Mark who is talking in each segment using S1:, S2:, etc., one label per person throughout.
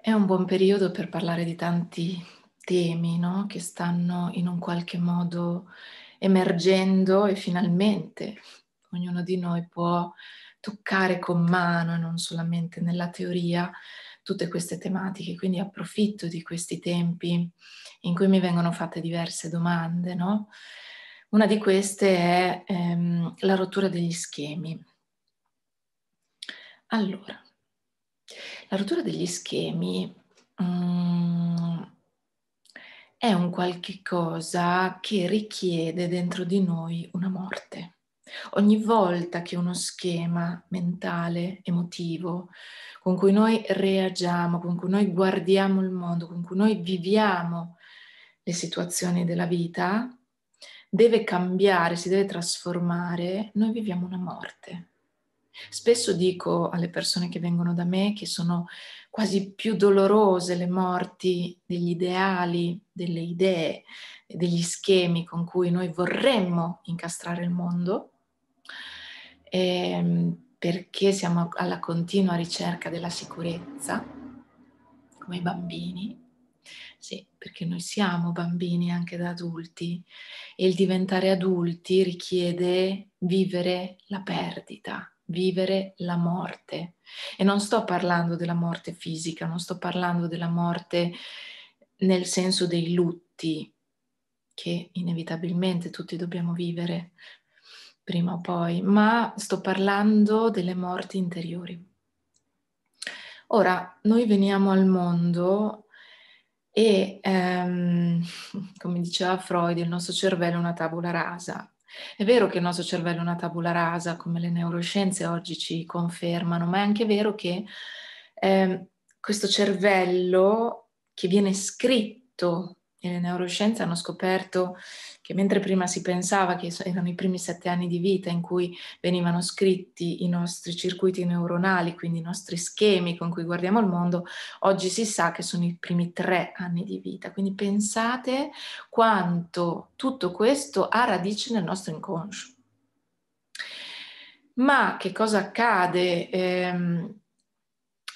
S1: È un buon periodo per parlare di tanti temi no? che stanno in un qualche modo emergendo e finalmente ognuno di noi può toccare con mano e non solamente nella teoria tutte queste tematiche. Quindi approfitto di questi tempi in cui mi vengono fatte diverse domande. No? Una di queste è ehm, la rottura degli schemi. Allora, la rottura degli schemi mm, è un qualche cosa che richiede dentro di noi una morte. Ogni volta che uno schema mentale, emotivo, con cui noi reagiamo, con cui noi guardiamo il mondo, con cui noi viviamo le situazioni della vita, deve cambiare, si deve trasformare, noi viviamo una morte. Spesso dico alle persone che vengono da me che sono quasi più dolorose le morti degli ideali, delle idee, degli schemi con cui noi vorremmo incastrare il mondo, ehm, perché siamo alla continua ricerca della sicurezza, come i bambini. Sì, perché noi siamo bambini anche da adulti e il diventare adulti richiede vivere la perdita, vivere la morte. E non sto parlando della morte fisica, non sto parlando della morte nel senso dei lutti che inevitabilmente tutti dobbiamo vivere prima o poi, ma sto parlando delle morti interiori. Ora, noi veniamo al mondo e, ehm, come diceva Freud, il nostro cervello è una tavola rasa, è vero che il nostro cervello è una tabula rasa, come le neuroscienze oggi ci confermano, ma è anche vero che eh, questo cervello che viene scritto e le neuroscienze hanno scoperto che mentre prima si pensava che erano i primi sette anni di vita in cui venivano scritti i nostri circuiti neuronali, quindi i nostri schemi con cui guardiamo il mondo, oggi si sa che sono i primi tre anni di vita. Quindi pensate quanto tutto questo ha radice nel nostro inconscio. Ma che cosa accade? Eh,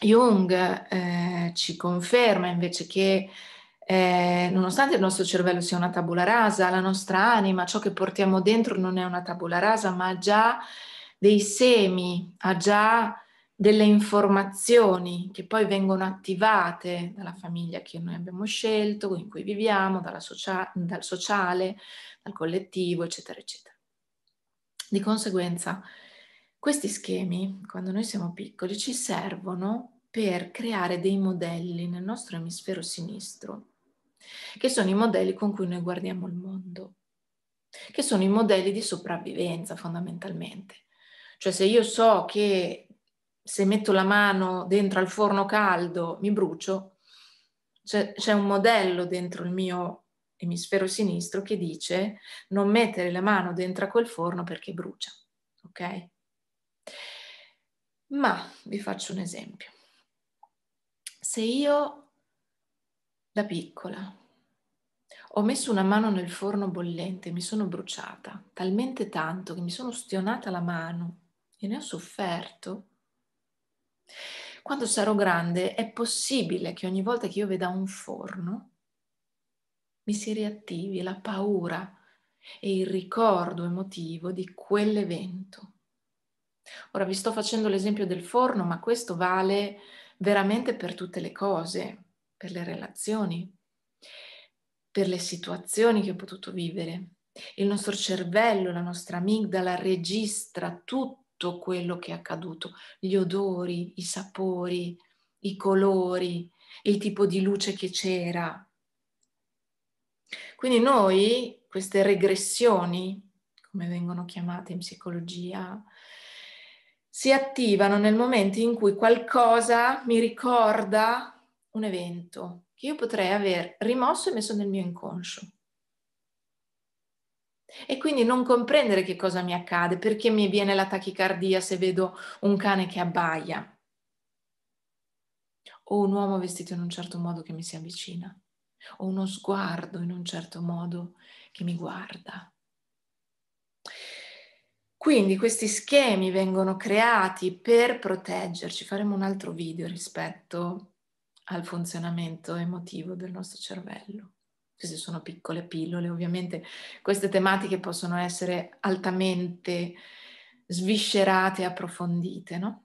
S1: Jung eh, ci conferma invece che eh, nonostante il nostro cervello sia una tabula rasa, la nostra anima, ciò che portiamo dentro non è una tabula rasa, ma ha già dei semi, ha già delle informazioni che poi vengono attivate dalla famiglia che noi abbiamo scelto, in cui viviamo, socia- dal sociale, dal collettivo, eccetera, eccetera. Di conseguenza, questi schemi, quando noi siamo piccoli, ci servono per creare dei modelli nel nostro emisfero sinistro che sono i modelli con cui noi guardiamo il mondo, che sono i modelli di sopravvivenza fondamentalmente. Cioè se io so che se metto la mano dentro al forno caldo mi brucio, c'è, c'è un modello dentro il mio emisfero sinistro che dice non mettere la mano dentro a quel forno perché brucia, ok? Ma vi faccio un esempio. Se io da piccola ho messo una mano nel forno bollente e mi sono bruciata talmente tanto che mi sono stionata la mano e ne ho sofferto. Quando sarò grande è possibile che ogni volta che io veda un forno mi si riattivi la paura e il ricordo emotivo di quell'evento. Ora vi sto facendo l'esempio del forno, ma questo vale veramente per tutte le cose per le relazioni, per le situazioni che ho potuto vivere. Il nostro cervello, la nostra amigdala registra tutto quello che è accaduto, gli odori, i sapori, i colori, il tipo di luce che c'era. Quindi noi queste regressioni, come vengono chiamate in psicologia, si attivano nel momento in cui qualcosa mi ricorda un evento che io potrei aver rimosso e messo nel mio inconscio. E quindi non comprendere che cosa mi accade, perché mi viene la tachicardia se vedo un cane che abbaia o un uomo vestito in un certo modo che mi si avvicina o uno sguardo in un certo modo che mi guarda. Quindi questi schemi vengono creati per proteggerci. Faremo un altro video rispetto al funzionamento emotivo del nostro cervello. Queste sono piccole pillole, ovviamente queste tematiche possono essere altamente sviscerate e approfondite, no?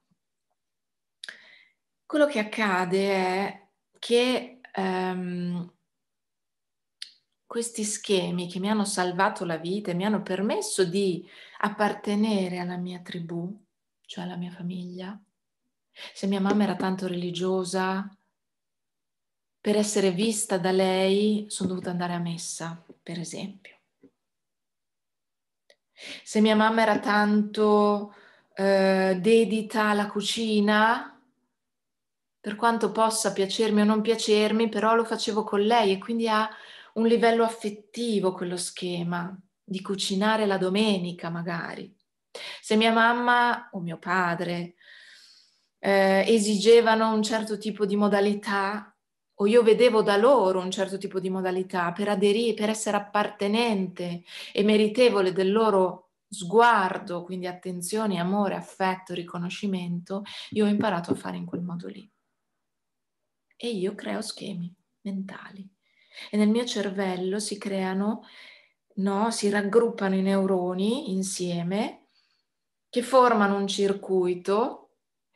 S1: Quello che accade è che ehm, questi schemi che mi hanno salvato la vita e mi hanno permesso di appartenere alla mia tribù, cioè alla mia famiglia, se mia mamma era tanto religiosa, per essere vista da lei sono dovuta andare a messa, per esempio. Se mia mamma era tanto eh, dedita alla cucina, per quanto possa piacermi o non piacermi, però lo facevo con lei e quindi ha un livello affettivo quello schema di cucinare la domenica magari. Se mia mamma o mio padre eh, esigevano un certo tipo di modalità, o io vedevo da loro un certo tipo di modalità per aderire, per essere appartenente e meritevole del loro sguardo, quindi attenzione, amore, affetto, riconoscimento, io ho imparato a fare in quel modo lì. E io creo schemi mentali e nel mio cervello si creano, no, si raggruppano i neuroni insieme che formano un circuito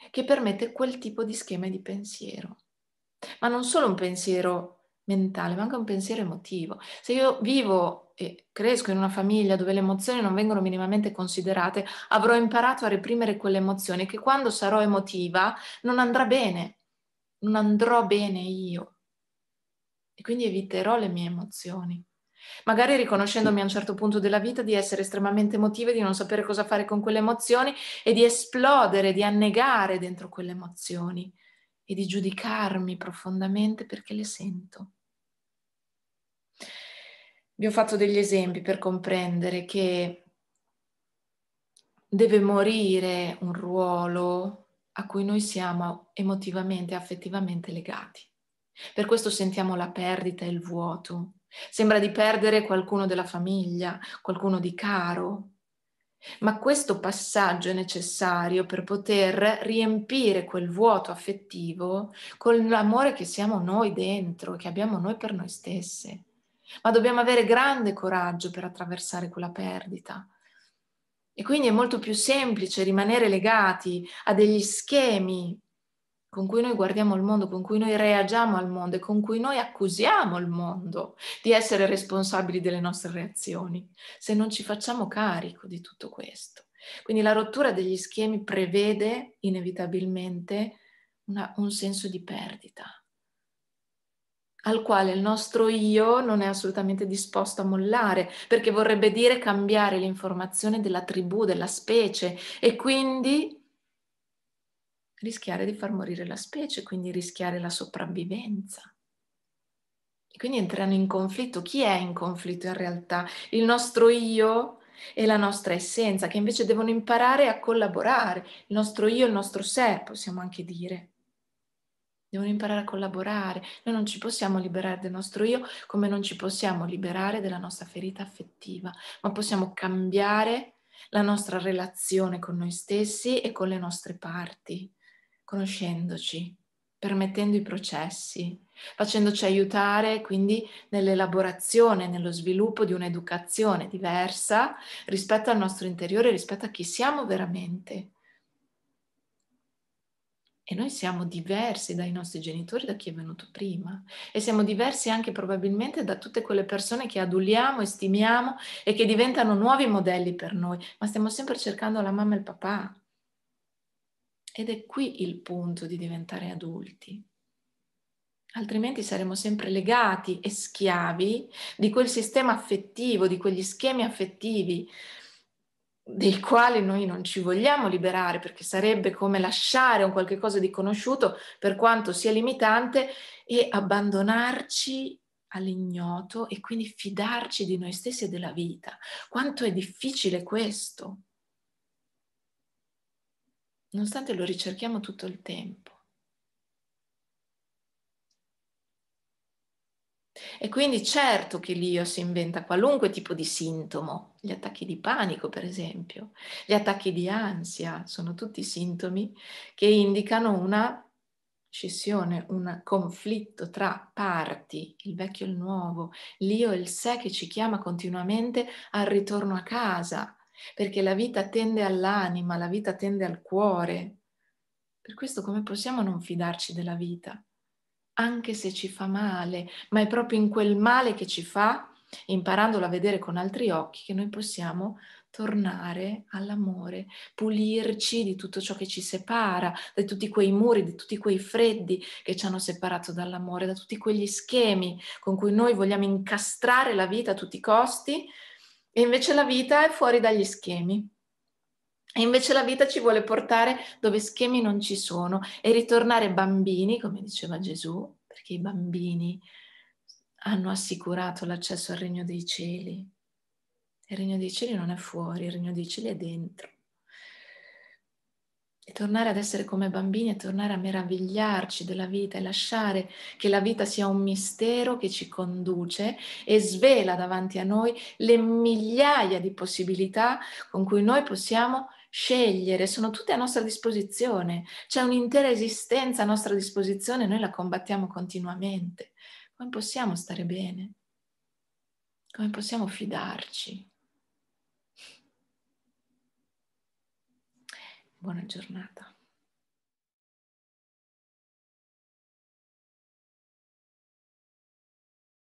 S1: che permette quel tipo di schema di pensiero ma non solo un pensiero mentale, ma anche un pensiero emotivo. Se io vivo e cresco in una famiglia dove le emozioni non vengono minimamente considerate, avrò imparato a reprimere quelle emozioni che quando sarò emotiva non andrà bene, non andrò bene io. E quindi eviterò le mie emozioni. Magari riconoscendomi a un certo punto della vita di essere estremamente emotiva, di non sapere cosa fare con quelle emozioni e di esplodere, di annegare dentro quelle emozioni e di giudicarmi profondamente perché le sento. Vi ho fatto degli esempi per comprendere che deve morire un ruolo a cui noi siamo emotivamente e affettivamente legati. Per questo sentiamo la perdita e il vuoto. Sembra di perdere qualcuno della famiglia, qualcuno di caro, ma questo passaggio è necessario per poter riempire quel vuoto affettivo con l'amore che siamo noi dentro, che abbiamo noi per noi stesse. Ma dobbiamo avere grande coraggio per attraversare quella perdita. E quindi è molto più semplice rimanere legati a degli schemi con cui noi guardiamo il mondo, con cui noi reagiamo al mondo e con cui noi accusiamo il mondo di essere responsabili delle nostre reazioni, se non ci facciamo carico di tutto questo. Quindi la rottura degli schemi prevede inevitabilmente una, un senso di perdita, al quale il nostro io non è assolutamente disposto a mollare, perché vorrebbe dire cambiare l'informazione della tribù, della specie e quindi rischiare di far morire la specie, quindi rischiare la sopravvivenza. E quindi entrano in conflitto. Chi è in conflitto in realtà? Il nostro io e la nostra essenza, che invece devono imparare a collaborare. Il nostro io, e il nostro sé, possiamo anche dire. Devono imparare a collaborare. Noi non ci possiamo liberare del nostro io come non ci possiamo liberare della nostra ferita affettiva, ma possiamo cambiare la nostra relazione con noi stessi e con le nostre parti conoscendoci, permettendo i processi, facendoci aiutare quindi nell'elaborazione, nello sviluppo di un'educazione diversa rispetto al nostro interiore, rispetto a chi siamo veramente. E noi siamo diversi dai nostri genitori, da chi è venuto prima. E siamo diversi anche probabilmente da tutte quelle persone che aduliamo e stimiamo e che diventano nuovi modelli per noi. Ma stiamo sempre cercando la mamma e il papà. Ed è qui il punto di diventare adulti. Altrimenti saremo sempre legati e schiavi di quel sistema affettivo, di quegli schemi affettivi dei quali noi non ci vogliamo liberare perché sarebbe come lasciare un qualche cosa di conosciuto per quanto sia limitante e abbandonarci all'ignoto e quindi fidarci di noi stessi e della vita. Quanto è difficile questo? nonostante lo ricerchiamo tutto il tempo. E quindi certo che l'io si inventa qualunque tipo di sintomo, gli attacchi di panico per esempio, gli attacchi di ansia, sono tutti sintomi che indicano una scissione, un conflitto tra parti, il vecchio e il nuovo, l'io e il sé che ci chiama continuamente al ritorno a casa, perché la vita tende all'anima, la vita tende al cuore. Per questo come possiamo non fidarci della vita? Anche se ci fa male, ma è proprio in quel male che ci fa, imparandolo a vedere con altri occhi, che noi possiamo tornare all'amore, pulirci di tutto ciò che ci separa, da tutti quei muri, di tutti quei freddi che ci hanno separato dall'amore, da tutti quegli schemi con cui noi vogliamo incastrare la vita a tutti i costi e invece la vita è fuori dagli schemi. E invece la vita ci vuole portare dove schemi non ci sono e ritornare bambini, come diceva Gesù, perché i bambini hanno assicurato l'accesso al regno dei cieli. Il regno dei cieli non è fuori, il regno dei cieli è dentro e tornare ad essere come bambini e tornare a meravigliarci della vita e lasciare che la vita sia un mistero che ci conduce e svela davanti a noi le migliaia di possibilità con cui noi possiamo scegliere, sono tutte a nostra disposizione, c'è un'intera esistenza a nostra disposizione, e noi la combattiamo continuamente. Come possiamo stare bene? Come possiamo fidarci? Buona giornata.